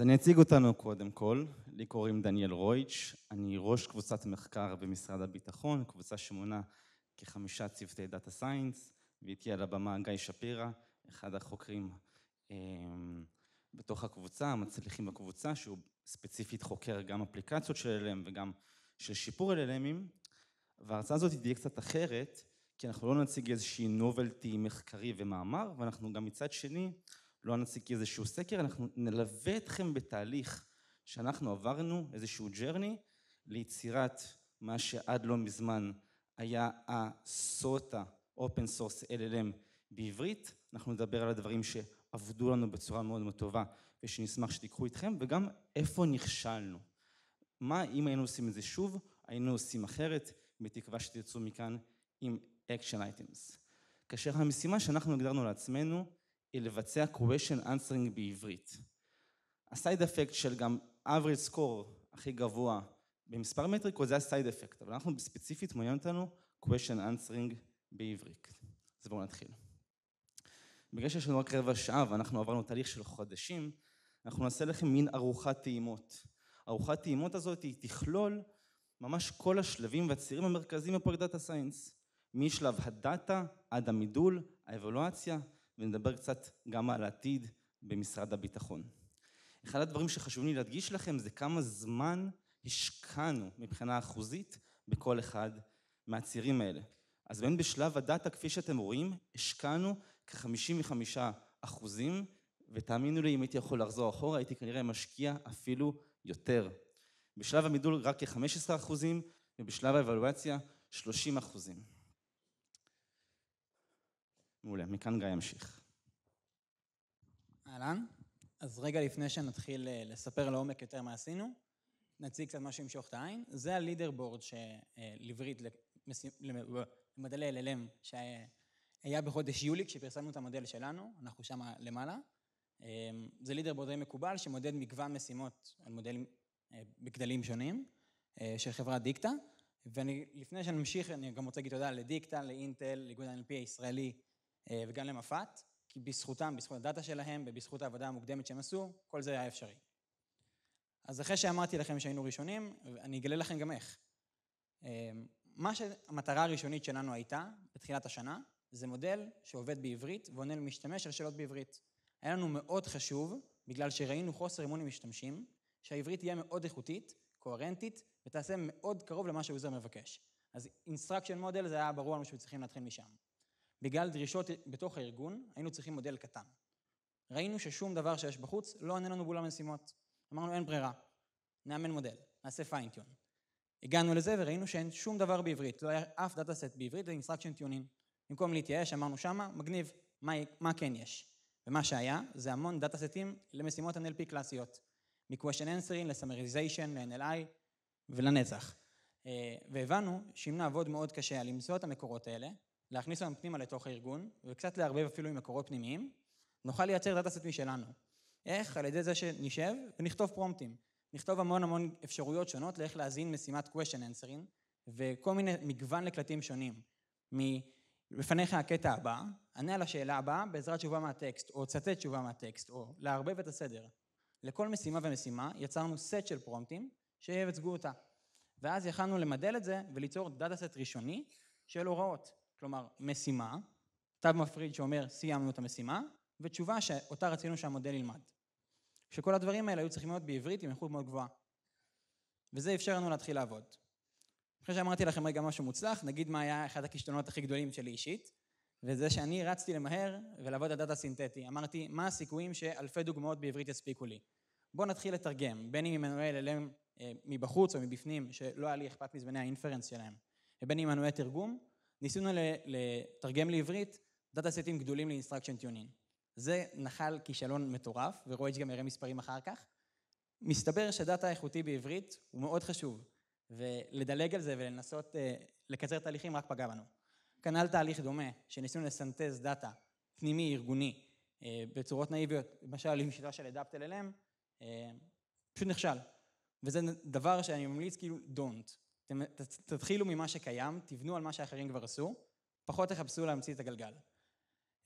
אז אני אציג אותנו קודם כל. לי קוראים דניאל רויץ', אני ראש קבוצת מחקר במשרד הביטחון, קבוצה שמונה כחמישה צוותי דאטה סיינס, ואיתי על הבמה גיא שפירא, אחד החוקרים אה, בתוך הקבוצה, המצליחים בקבוצה, שהוא ספציפית חוקר גם אפליקציות של LLM וגם של שיפור LLMים, וההרצאה הזאת תהיה קצת אחרת, כי אנחנו לא נציג איזושהי נובלטי מחקרי ומאמר, ואנחנו גם מצד שני לא נציג איזשהו סקר, אנחנו נלווה אתכם בתהליך שאנחנו עברנו, איזשהו ג'רני, ליצירת מה שעד לא מזמן היה הסוטה, אופן סורס LLM בעברית, אנחנו נדבר על הדברים שעבדו לנו בצורה מאוד מאוד טובה ושנשמח שתיקחו איתכם, וגם איפה נכשלנו. מה אם היינו עושים את זה שוב, היינו עושים אחרת, בתקווה שתצאו מכאן עם אקשן אייטמס. כאשר המשימה שאנחנו הגדרנו לעצמנו היא לבצע question answering בעברית. הסייד אפקט של גם average score הכי גבוה במספר מטריקות זה הסייד אפקט, אבל אנחנו ספציפית מעניין אותנו question answering בעברית. אז בואו נתחיל. בגלל שיש לנו רק רבע שעה ואנחנו עברנו תהליך של חודשים, אנחנו נעשה לכם מין ארוחת טעימות. ארוחת טעימות הזאת היא תכלול ממש כל השלבים והצירים המרכזיים בפרויקט דאטה סיינס, משלב הדאטה עד המידול, האבולואציה, ונדבר קצת גם על העתיד במשרד הביטחון. אחד הדברים שחשוב לי להדגיש לכם זה כמה זמן השקענו מבחינה אחוזית בכל אחד מהצירים האלה. אז בין בשלב הדאטה, כפי שאתם רואים, השקענו כ-55 אחוזים, ותאמינו לי, אם הייתי יכול לחזור אחורה, הייתי כנראה משקיע אפילו יותר. בשלב המידול רק כ-15 אחוזים, ובשלב האבלואציה 30 אחוזים. מעולה, מכאן גיא ימשיך. אהלן. אז רגע לפני שנתחיל אה, לספר לעומק יותר מה עשינו, נציג קצת מה שימשוך את העין. זה הלידר בורד שלעברית, אה, למודל LLM, שהיה בחודש יולי כשפרסמנו את המודל שלנו, אנחנו שם למעלה. אמ, זה לידר בורד מקובל שמודד מגוון משימות על מודלים אה, בגדלים שונים של חברת דיקטה. ולפני שנמשיך, אני גם רוצה להגיד תודה לדיקטה, לאינטל, לאיגוד ה-NP הישראלי, אה, וגם למפת, כי בזכותם, בזכות הדאטה שלהם ובזכות העבודה המוקדמת שהם עשו, כל זה היה אפשרי. אז אחרי שאמרתי לכם שהיינו ראשונים, אני אגלה לכם גם איך. אה, מה שהמטרה הראשונית שלנו הייתה, בתחילת השנה, זה מודל שעובד בעברית ועונה למשתמש על שאלות בעברית. היה לנו מאוד חשוב, בגלל שראינו חוסר אמון עם משתמשים, שהעברית תהיה מאוד איכותית, קוהרנטית, ותעשה מאוד קרוב למה שהיוזר מבקש. אז אינסטרקשן מודל זה היה ברור לנו שצריכים להתחיל משם. בגלל דרישות בתוך הארגון, היינו צריכים מודל קטן. ראינו ששום דבר שיש בחוץ לא עונה לנו באולם המשימות. אמרנו, אין ברירה, נאמן מודל, נעשה פיינטיון. הגענו לזה וראינו שאין שום דבר בעברית, לא היה אף דאטה-סט בעברית לאינסטרקשן טיונין. במקום להתייאש, אמרנו שמה, מגניב, מה, מה כן יש? ומה שהיה, זה המון דאטה-סטים למשימות NLP קלאסיות. מ-question answering ל-summarization, ל-NLI ולנצח. אה, והבנו שאם נעבוד מאוד קשה על למצוא את המקורות האלה, להכניס אותם פנימה לתוך הארגון, וקצת לערבב אפילו עם מקורות פנימיים, נוכל לייצר דאטה-סט משלנו. איך? על ידי זה שנשב ונכתוב פרומפטים. נכתוב המון המון אפשרויות שונות לאיך להזין משימת question answering, וכל מיני מגוון לקלטים שונים. מלפניך הקטע הבא, ענה על השאלה הבאה בעזרת תשובה מהטקסט, או צטט תשובה מהטקסט, או לערבב את הסדר. לכל משימה ומשימה יצרנו סט של פרומפטים שייצגו אותה. ואז יכלנו למדל את זה וליצור דאטה סט ראשוני של הוראות. כלומר משימה, תו מפריד שאומר סיימנו את המשימה, ותשובה שאותה רצינו שהמודל ילמד. שכל הדברים האלה היו צריכים להיות בעברית עם איכות מאוד גבוהה. וזה אפשר לנו להתחיל לעבוד. אחרי שאמרתי לכם רגע משהו מוצלח, נגיד מה היה אחד הכישלונות הכי גדולים שלי אישית, וזה שאני רצתי למהר ולעבוד על דאטה סינתטי. אמרתי, מה הסיכויים שאלפי דוגמאות בעברית יספיקו לי? בואו נתחיל לתרגם, בין אם עמנואל אליהם אה, מבחוץ או מבפנים, שלא היה לי אכפת מזמני האינפרנס שלהם, ובין אם עמנואל תרגום, ניסינו לתרגם לעברית דאטה סטים גדולים לאינסטרקשן טיונין. זה נחל כישלון מטורף, ורואיץ' גם יראה מספרים אחר כך. מסתבר שדאטה איכותי בעברית הוא מאוד חשוב, ולדלג על זה ולנסות אה, לקצר תהליכים רק פגע בנו. כנ"ל תהליך דומה, שניסינו לסנטז דאטה פנימי, ארגוני, אה, בצורות נאיביות, למשל עם שיטה של אדאפט LLM, אה, פשוט נכשל. וזה דבר שאני ממליץ כאילו don't. אתם תתחילו ממה שקיים, תבנו על מה שאחרים כבר עשו, פחות תחפשו להמציא את הגלגל.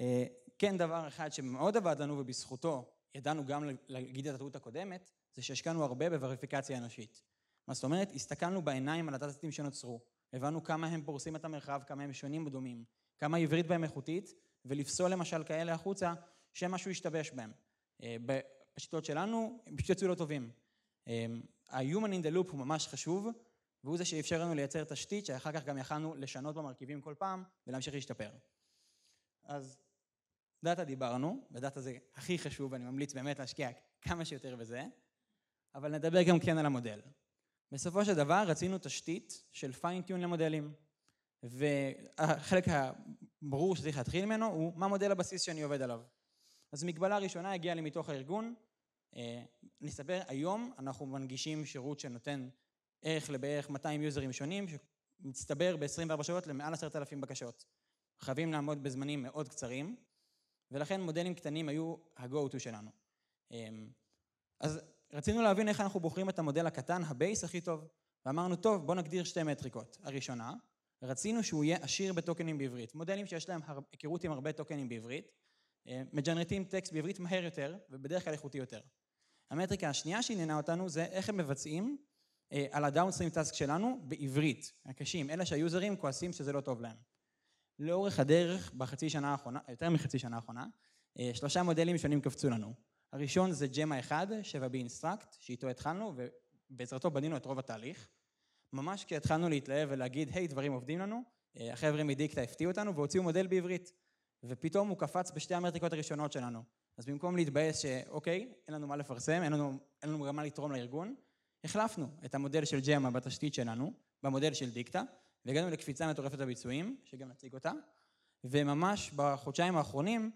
אה, כן, דבר אחד שמאוד עבד לנו ובזכותו ידענו גם להגיד את הטעות הקודמת, זה שהשקענו הרבה בווריפיקציה אנושית. מה זאת אומרת? הסתכלנו בעיניים על הדאטסטים שנוצרו, הבנו כמה הם פורסים את המרחב, כמה הם שונים ודומים, כמה העברית בהם איכותית, ולפסול למשל כאלה החוצה שמשהו ישתבש בהם. אה, בשיטות שלנו, הם פשוט יצאו לא טובים. אה, ה-Human in the Loop הוא ממש חשוב, והוא זה שאפשר לנו לייצר תשתית שאחר כך גם יכלנו לשנות במרכיבים כל פעם ולהמשיך להשתפר. אז דאטה דיברנו, ודאטה זה הכי חשוב, אני ממליץ באמת להשקיע כמה שיותר בזה, אבל נדבר גם כן על המודל. בסופו של דבר רצינו תשתית של פיינטיון למודלים, והחלק הברור שצריך להתחיל ממנו הוא מה מודל הבסיס שאני עובד עליו. אז מגבלה ראשונה הגיעה לי מתוך הארגון, אה, נספר, היום אנחנו מנגישים שירות שנותן ערך לבערך 200 יוזרים שונים, שמצטבר ב-24 שעות למעל 10,000 בקשות. חייבים לעמוד בזמנים מאוד קצרים, ולכן מודלים קטנים היו ה-go-to שלנו. אמ, אז רצינו להבין איך אנחנו בוחרים את המודל הקטן, הבייס הכי טוב, ואמרנו, טוב, בואו נגדיר שתי מטריקות. הראשונה, רצינו שהוא יהיה עשיר בטוקנים בעברית. מודלים שיש להם היכרות עם הרבה טוקנים בעברית, אה, מג'נרטים טקסט בעברית מהר יותר, ובדרך כלל איכותי יותר. המטריקה השנייה שעניינה אותנו זה איך הם מבצעים אה, על הדאונסטרים טאסק שלנו בעברית, הקשים, אלה שהיוזרים כועסים שזה לא טוב להם. לאורך הדרך, בחצי שנה האחרונה, יותר מחצי שנה האחרונה, אה, שלושה מודלים שונים קפצו לנו. הראשון זה ג'מה 1, 7B אינסטרקט, שאיתו התחלנו, ובעזרתו בנינו את רוב התהליך. ממש כשהתחלנו להתלהב ולהגיד, היי, hey, דברים עובדים לנו, אה, החבר'ה מדיקטה הפתיעו אותנו והוציאו מודל בעברית. ופתאום הוא קפץ בשתי המרתיקות הראשונות שלנו. אז במקום להתבאס שאוקיי, אין לנו מה לפרסם, אין לנו, אין לנו גם מה לתרום לארגון, החלפנו את המודל של ג'מה אמ בתשתית שלנו, במודל של דיקטה, והגענו לקפיצה מטורפת בביצועים, שגם נציג אותה, וממש בחודשיים האחרונים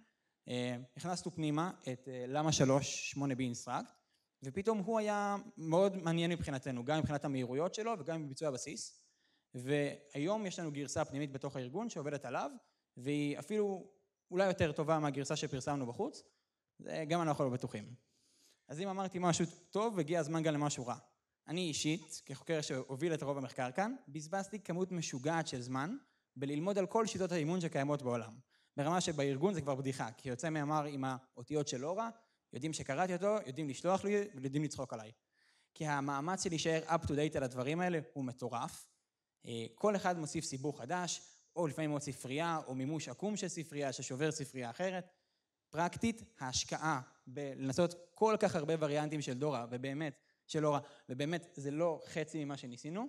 אה, הכנסנו פנימה את אה, למה שלוש שמונה b אינסטרקט, ופתאום הוא היה מאוד מעניין מבחינתנו, גם מבחינת המהירויות שלו וגם בביצוע הבסיס, והיום יש לנו גרסה פנימית בתוך הארגון שעובדת עליו, והיא אפילו אולי יותר טובה מהגרסה שפרסמנו בחוץ, זה גם אנחנו לא בטוחים. אז אם אמרתי משהו טוב, הגיע הזמן גם למשהו רע. אני אישית, כחוקר שהוביל את רוב המחקר כאן, בזבזתי כמות משוגעת של זמן בללמוד על כל שיטות האימון שקיימות בעולם. ברמה שבארגון זה כבר בדיחה, כי יוצא מאמר עם האותיות של אורה, יודעים שקראתי אותו, יודעים לשלוח לי ויודעים לצחוק עליי. כי המאמץ של להישאר up to date על הדברים האלה הוא מטורף. אה, כל אחד מוסיף סיבוך חדש, או לפעמים עוד ספרייה, או מימוש עקום של ספרייה ששובר ספרייה אחרת. פרקטית, ההשקעה בלנסות כל כך הרבה וריאנטים של דורה, ובאמת, שלא רע, ובאמת זה לא חצי ממה שניסינו,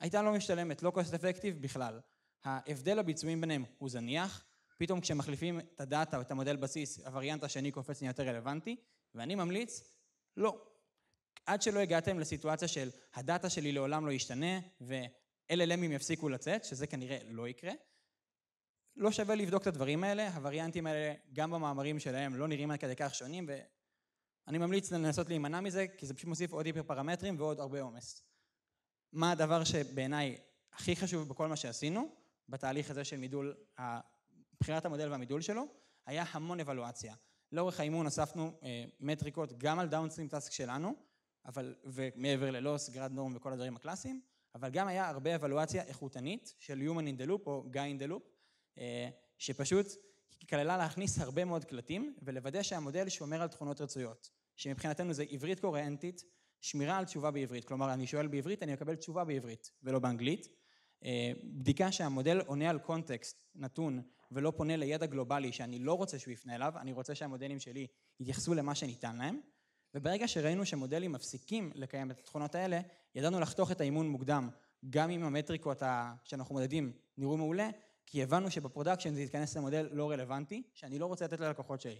הייתה לא משתלמת, לא קוסט אפקטיב בכלל. ההבדל הביצועים ביניהם הוא זניח, פתאום כשמחליפים את הדאטה או את המודל בסיס, הווריאנט השני קופץ נהיה יותר רלוונטי, ואני ממליץ, לא. עד שלא הגעתם לסיטואציה של הדאטה שלי לעולם לא ישתנה, ו-LLMים יפסיקו לצאת, שזה כנראה לא יקרה, לא שווה לבדוק את הדברים האלה, הווריאנטים האלה גם במאמרים שלהם לא נראים עד כדי כך שונים, אני ממליץ לנסות להימנע מזה, כי זה פשוט מוסיף עוד היפר-פרמטרים ועוד הרבה עומס. מה הדבר שבעיניי הכי חשוב בכל מה שעשינו, בתהליך הזה של מידול, בחירת המודל והמידול שלו, היה המון אבלואציה. לאורך האימון אספנו אה, מטריקות גם על דאונסטרים טאסק שלנו, אבל, ומעבר ללוס, גרד נורם וכל הדברים הקלאסיים, אבל גם היה הרבה אבלואציה איכותנית של Human in the Loop או Guy in the Loop, אה, שפשוט היא כללה להכניס הרבה מאוד קלטים ולוודא שהמודל שומר על תכונות רצויות, שמבחינתנו זה עברית קוריאנטית, שמירה על תשובה בעברית, כלומר אני שואל בעברית, אני אקבל תשובה בעברית ולא באנגלית, אה, בדיקה שהמודל עונה על קונטקסט נתון ולא פונה לידע גלובלי שאני לא רוצה שהוא יפנה אליו, אני רוצה שהמודלים שלי יתייחסו למה שניתן להם, וברגע שראינו שמודלים מפסיקים לקיים את התכונות האלה, ידענו לחתוך את האימון מוקדם, גם אם המטריקות שאנחנו מודדים נראו מעולה, כי הבנו שבפרודקשן זה יתכנס למודל לא רלוונטי, שאני לא רוצה לתת ללקוחות שלי.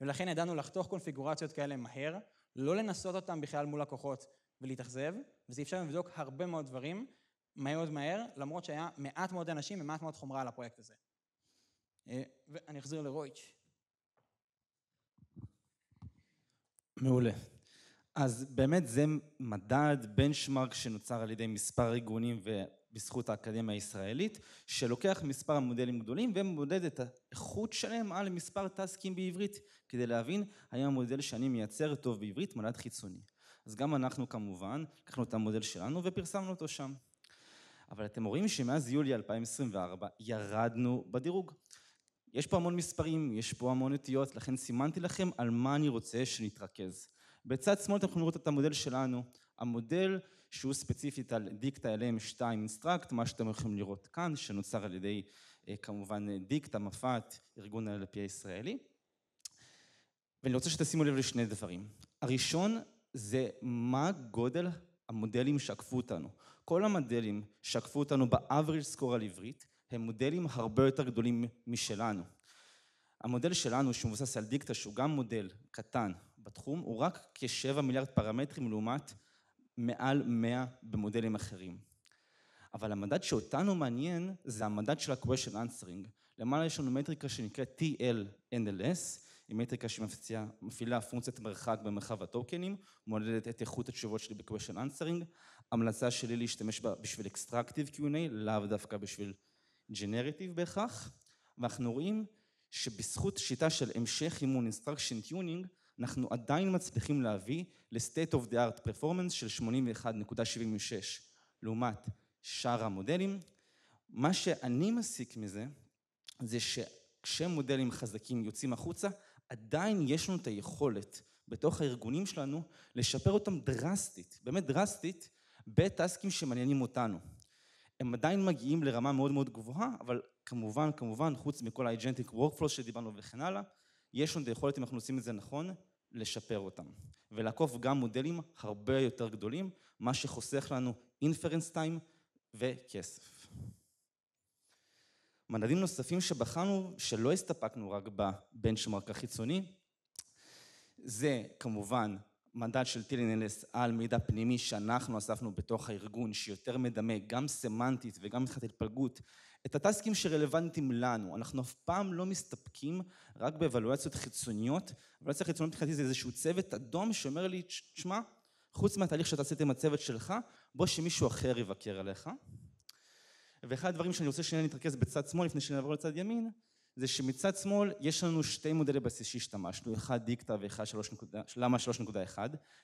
ולכן ידענו לחתוך קונפיגורציות כאלה מהר, לא לנסות אותם בכלל מול לקוחות ולהתאכזב, וזה אפשר לבדוק הרבה מאוד דברים מאוד מהר, למרות שהיה מעט מאוד אנשים ומעט מאוד חומרה על הפרויקט הזה. אה, ואני אחזיר לרויץ'. מעולה. אז באמת זה מדד בנצ'מרק שנוצר על ידי מספר ארגונים ו... בזכות האקדמיה הישראלית, שלוקח מספר מודלים גדולים ומודד את האיכות שלהם על מספר טסקים בעברית, כדי להבין האם המודל שאני מייצר טוב בעברית מדד חיצוני. אז גם אנחנו כמובן, לקחנו את המודל שלנו ופרסמנו אותו שם. אבל אתם רואים שמאז יולי 2024 ירדנו בדירוג. יש פה המון מספרים, יש פה המון נטיות, לכן סימנתי לכם על מה אני רוצה שנתרכז. בצד שמאל אתם יכולים לראות את המודל שלנו. המודל שהוא ספציפית על דיקטה LM2 אינסטרקט, מה שאתם הולכים לראות כאן, שנוצר על ידי אה, כמובן דיקטה, מפת, ארגון ה-LP הישראלי. ואני רוצה שתשימו לב לשני דברים. הראשון זה מה גודל המודלים שעקפו אותנו. כל המודלים שעקפו אותנו ב-average score על עברית, הם מודלים הרבה יותר גדולים משלנו. המודל שלנו, שמבוסס על דיקטה, שהוא גם מודל קטן בתחום, הוא רק כ-7 מיליארד פרמטרים לעומת מעל 100 במודלים אחרים. אבל המדד שאותנו מעניין זה המדד של ה-question answering. למעלה יש לנו מטריקה שנקראת TLNLS, היא מטריקה שמפעילה פונקציית מרחק במרחב הטוקנים, מודדת את איכות התשובות שלי ב-question answering. המלצה שלי להשתמש בה בשביל extractive Q&A, לאו דווקא בשביל generative בהכרח, ואנחנו רואים שבזכות שיטה של המשך אימון instruction tuning, אנחנו עדיין מצליחים להביא ל-state of the art performance של 81.76 לעומת שאר המודלים. מה שאני מסיק מזה, זה שכשמודלים חזקים יוצאים החוצה, עדיין יש לנו את היכולת בתוך הארגונים שלנו לשפר אותם דרסטית, באמת דרסטית, בטסקים שמעניינים אותנו. הם עדיין מגיעים לרמה מאוד מאוד גבוהה, אבל כמובן, כמובן, חוץ מכל ה-Agentic וורקפלוס שדיברנו וכן הלאה, יש לנו את היכולת, אם אנחנו עושים את זה נכון, לשפר אותם, ולעקוף גם מודלים הרבה יותר גדולים, מה שחוסך לנו אינפרנס טיים וכסף. מדדים נוספים שבחנו, שלא הסתפקנו רק בבנצ'מרק החיצוני, זה כמובן המנדט של טילינלס על מידע פנימי שאנחנו אספנו בתוך הארגון, שיותר מדמה גם סמנטית וגם מבחינת התפלגות, את הטסקים שרלוונטיים לנו. אנחנו אף פעם לא מסתפקים רק באבלואציות חיצוניות. אבלואציה חיצונית מבחינתי זה איזשהו צוות אדום שאומר לי, תשמע, חוץ מהתהליך שאתה עשית עם הצוות שלך, בוא שמישהו אחר יבקר עליך. ואחד הדברים שאני רוצה שניה נתרכז בצד שמאל לפני שנעבור לצד ימין, זה שמצד שמאל יש לנו שתי מודלי בסיס שהשתמשנו, אחד דיקטה ואחד שלוש נקודה, למה 3.1,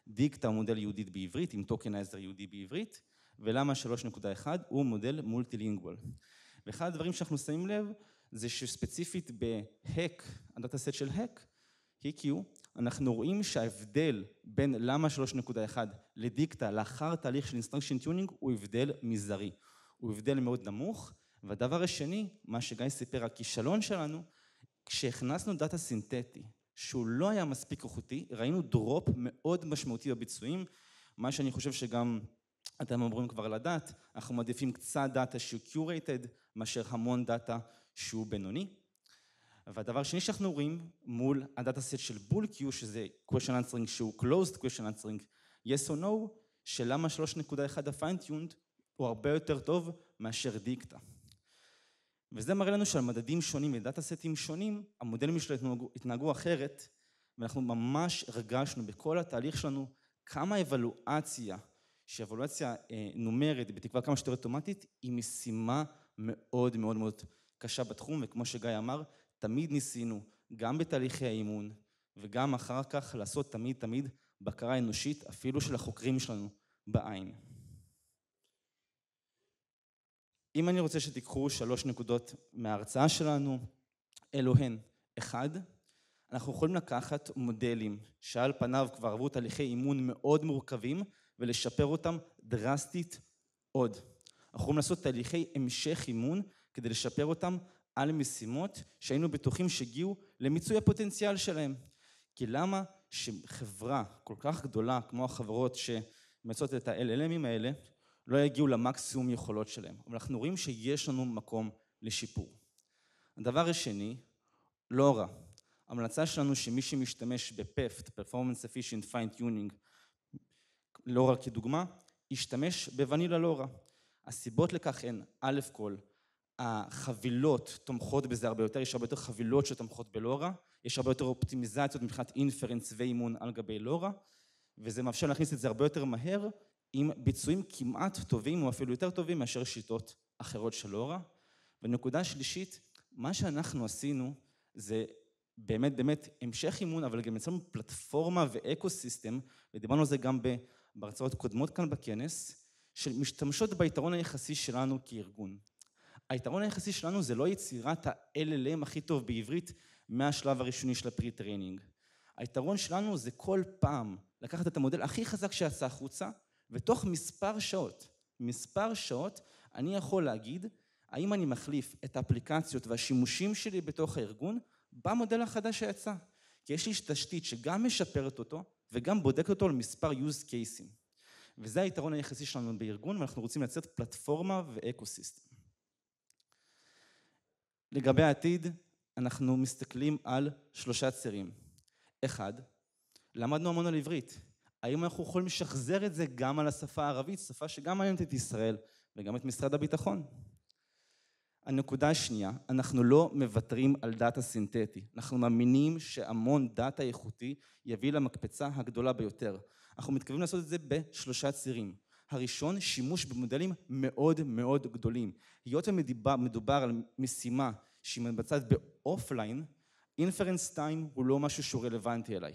דיקטה הוא מודל יהודית בעברית עם טוקן טוקנייזר יהודי בעברית, ולמה 3.1 הוא מודל מולטילינגואל. ואחד הדברים שאנחנו שמים לב זה שספציפית בהק, הדאטה סט של הק, HQ, אנחנו רואים שההבדל בין למה 3.1 לדיקטה לאחר תהליך של אינסטרנקשן טיונינג הוא הבדל מזערי, הוא הבדל מאוד נמוך, והדבר השני, מה שגיא סיפר, הכישלון שלנו, כשהכנסנו דאטה סינתטי, שהוא לא היה מספיק איכותי, ראינו דרופ מאוד משמעותי בביצועים, מה שאני חושב שגם אתם אומרים כבר לדעת, אנחנו מעדיפים קצת דאטה שהוא קיורייטד, מאשר המון דאטה שהוא בינוני. והדבר השני שאנחנו רואים מול הדאטה סט של בול קיו, שזה question answering שהוא closed question answering, yes or no, שלמה 3.1 הפיינטיונד הוא הרבה יותר טוב מאשר דיקטה. וזה מראה לנו שעל מדדים שונים ודאטה סטים שונים, המודלים שלו התנהגו, התנהגו אחרת, ואנחנו ממש הרגשנו בכל התהליך שלנו כמה אבלואציה, שאבלואציה אה, נומרת, בתקווה כמה שיותר אוטומטית, היא משימה מאוד מאוד מאוד קשה בתחום, וכמו שגיא אמר, תמיד ניסינו, גם בתהליכי האימון, וגם אחר כך לעשות תמיד תמיד בקרה אנושית, אפילו של החוקרים שלנו, בעין. אם אני רוצה שתיקחו שלוש נקודות מההרצאה שלנו, אלו הן, אחד, אנחנו יכולים לקחת מודלים שעל פניו כבר עברו תהליכי אימון מאוד מורכבים ולשפר אותם דרסטית עוד. אנחנו יכולים לעשות תהליכי המשך אימון כדי לשפר אותם על משימות שהיינו בטוחים שהגיעו למיצוי הפוטנציאל שלהם. כי למה שחברה כל כך גדולה כמו החברות שמצאות את ה-LLMים האלה, לא יגיעו למקסימום יכולות שלהם, אבל אנחנו רואים שיש לנו מקום לשיפור. הדבר השני, לא רע. ההמלצה שלנו שמי שמשתמש בפפט, peft Performance Efficient Fine Tuning, לא רע כדוגמה, ישתמש בוונילה לא רע. הסיבות לכך הן, א' כל, החבילות תומכות בזה הרבה יותר, יש הרבה יותר חבילות שתומכות בלורה, יש הרבה יותר אופטימיזציות מבחינת אינפרנס ואימון על גבי לורה, לא וזה מאפשר להכניס את זה הרבה יותר מהר, עם ביצועים כמעט טובים, או אפילו יותר טובים, מאשר שיטות אחרות של אורה. ונקודה שלישית, מה שאנחנו עשינו זה באמת באמת המשך אימון, אבל גם יצרנו פלטפורמה ואקו-סיסטם, ודיברנו על זה גם בהרצאות קודמות כאן בכנס, שמשתמשות ביתרון היחסי שלנו כארגון. היתרון היחסי שלנו זה לא יצירת ה-LLM הכי טוב בעברית מהשלב הראשוני של הפרי-טריינינג. היתרון שלנו זה כל פעם לקחת את המודל הכי חזק שיצא החוצה, ותוך מספר שעות, מספר שעות, אני יכול להגיד האם אני מחליף את האפליקציות והשימושים שלי בתוך הארגון במודל החדש שיצא. כי יש לי תשתית שגם משפרת אותו וגם בודקת אותו למספר use cases. וזה היתרון היחסי שלנו בארגון, ואנחנו רוצים לייצר פלטפורמה ואקו-סיסטם. לגבי העתיד, אנחנו מסתכלים על שלושה צירים. אחד, למדנו המון על עברית. האם אנחנו יכולים לשחזר את זה גם על השפה הערבית, שפה שגם מעניינת את ישראל וגם את משרד הביטחון? הנקודה השנייה, אנחנו לא מוותרים על דאטה סינתטי. אנחנו מאמינים שהמון דאטה איכותי יביא למקפצה הגדולה ביותר. אנחנו מתכוונים לעשות את זה בשלושה צירים. הראשון, שימוש במודלים מאוד מאוד גדולים. היות ומדובר על משימה שהיא מתבצעת באופליין, אינפרנס טיים הוא לא משהו שהוא רלוונטי אליי.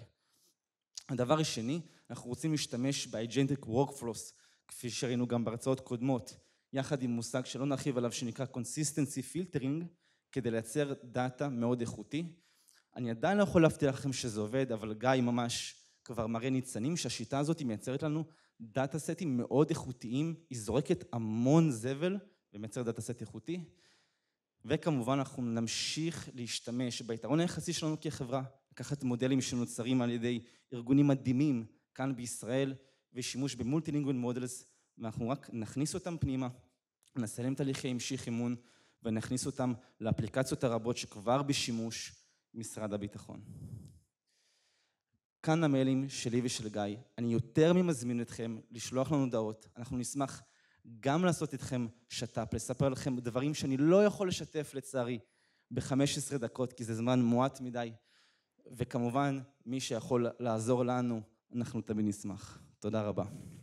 הדבר השני, אנחנו רוצים להשתמש ב-agentic workflows, כפי שראינו גם בהרצאות קודמות, יחד עם מושג שלא נרחיב עליו שנקרא consistency filtering, כדי לייצר דאטה מאוד איכותי. אני עדיין לא יכול להבטיח לכם שזה עובד, אבל גיא ממש כבר מראה ניצנים שהשיטה הזאת מייצרת לנו דאטה סטים מאוד איכותיים, היא זורקת המון זבל ומייצרת דאטה סט איכותי. וכמובן אנחנו נמשיך להשתמש ביתרון היחסי שלנו כחברה, לקחת מודלים שנוצרים על ידי ארגונים מדהימים כאן בישראל, ושימוש במולטילינגואל מודלס, ואנחנו רק נכניס אותם פנימה, נעשה תהליכי המשיך אימון, ונכניס אותם לאפליקציות הרבות שכבר בשימוש משרד הביטחון. כאן המיילים שלי ושל גיא. אני יותר ממזמין אתכם לשלוח לנו הודעות. אנחנו נשמח גם לעשות איתכם שת"פ, לספר לכם דברים שאני לא יכול לשתף, לצערי, ב-15 דקות, כי זה זמן מועט מדי. וכמובן, מי שיכול לעזור לנו אנחנו תמיד נשמח. תודה רבה.